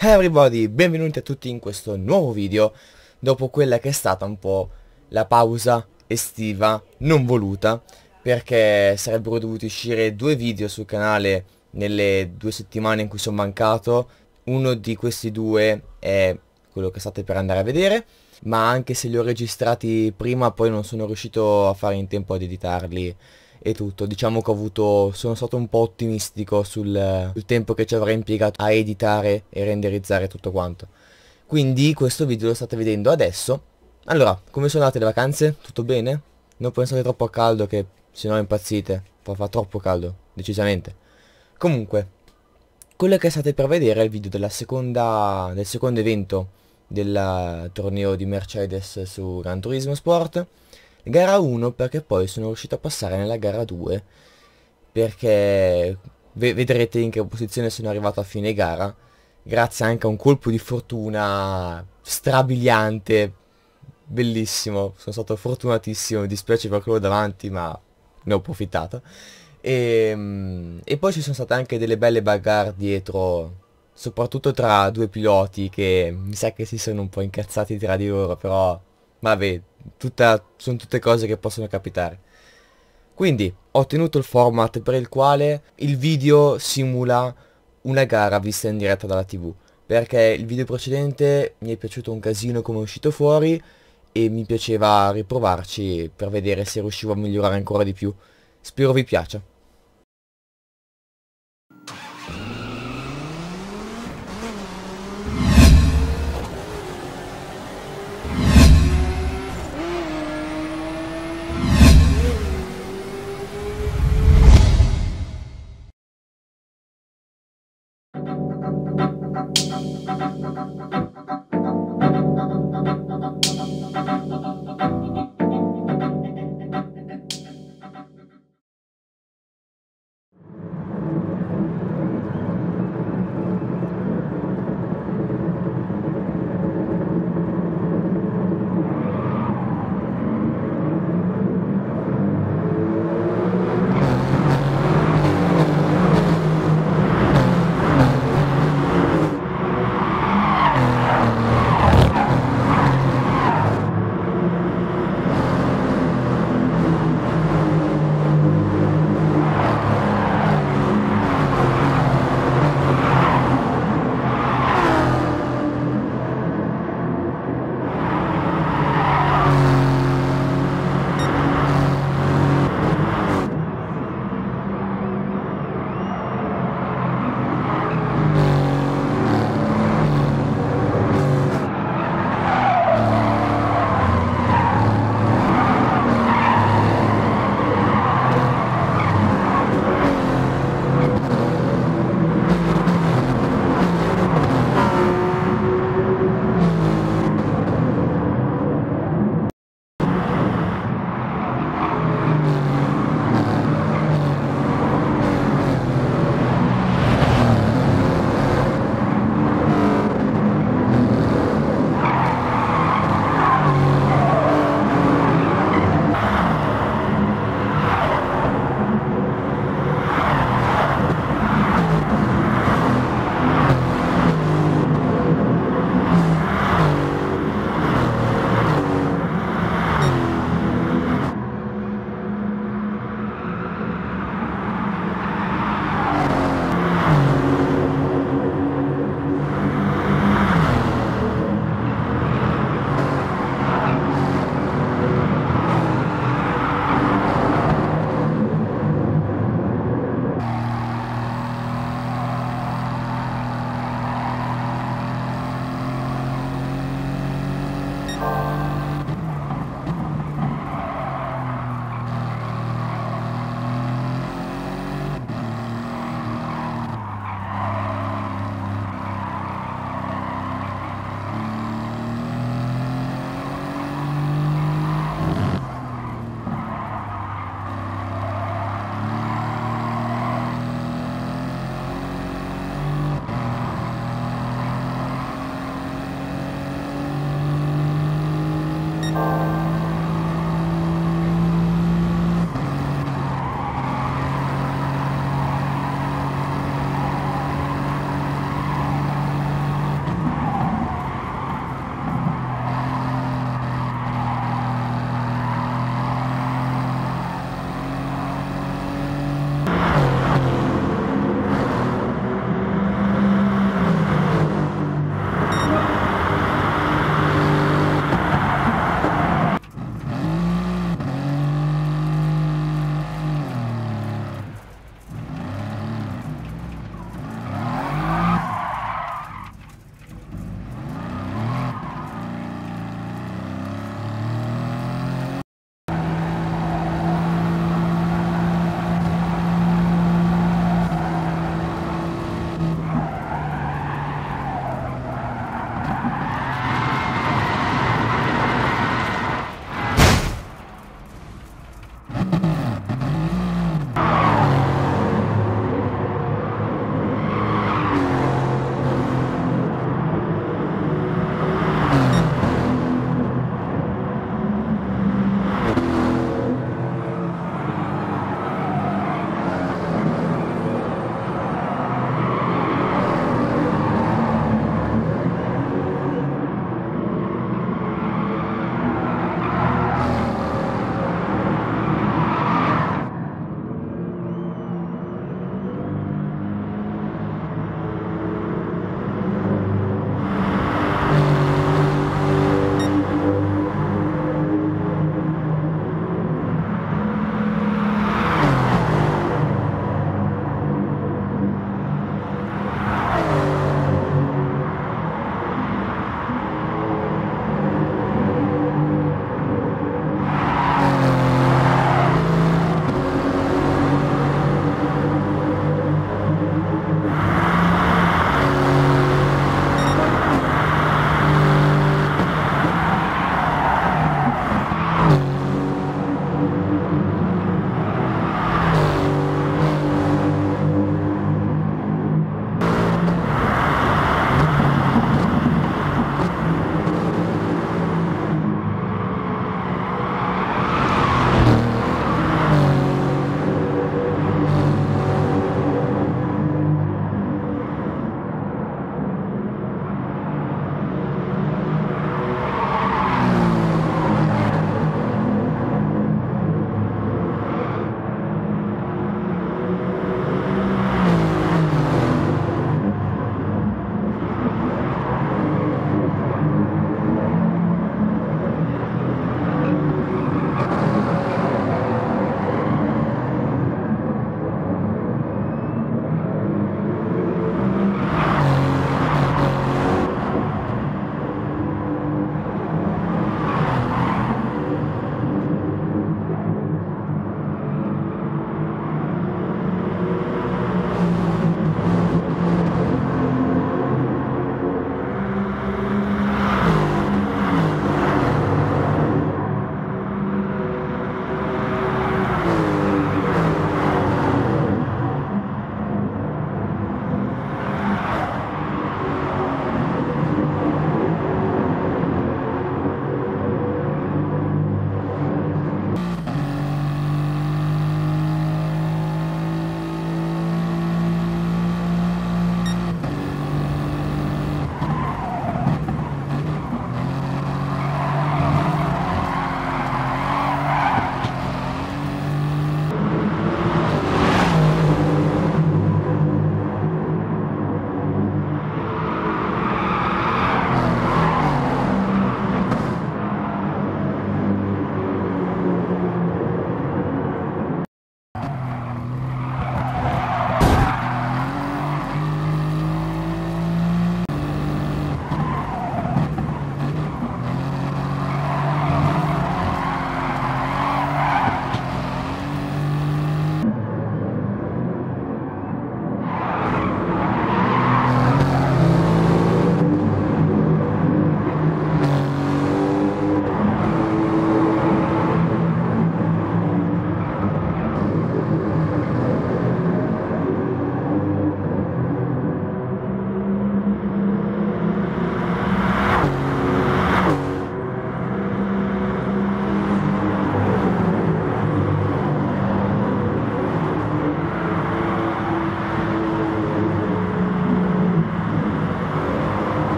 Hey everybody, benvenuti a tutti in questo nuovo video dopo quella che è stata un po' la pausa estiva non voluta perché sarebbero dovuti uscire due video sul canale nelle due settimane in cui sono mancato uno di questi due è quello che state per andare a vedere ma anche se li ho registrati prima poi non sono riuscito a fare in tempo ad editarli e tutto. Diciamo che ho avuto, sono stato un po' ottimistico sul, sul tempo che ci avrei impiegato a editare e renderizzare tutto quanto. Quindi questo video lo state vedendo adesso. Allora, come sono andate le vacanze? Tutto bene? Non pensate troppo a caldo che se no impazzite. Fa, fa troppo caldo, decisamente. Comunque, quello che state per vedere è il video seconda, del secondo evento del eh, torneo di Mercedes su Gran Turismo Sport gara 1 perché poi sono riuscito a passare nella gara 2 perché vedrete in che posizione sono arrivato a fine gara grazie anche a un colpo di fortuna strabiliante bellissimo sono stato fortunatissimo mi dispiace per quello davanti ma ne ho approfittato e, ehm, e poi ci sono state anche delle belle bagarre dietro soprattutto tra due piloti che mi sa che si sono un po' incazzati tra di loro però ma vabbè, tutta, sono tutte cose che possono capitare. Quindi ho ottenuto il format per il quale il video simula una gara vista in diretta dalla tv, perché il video precedente mi è piaciuto un casino come è uscito fuori e mi piaceva riprovarci per vedere se riuscivo a migliorare ancora di più. Spero vi piaccia.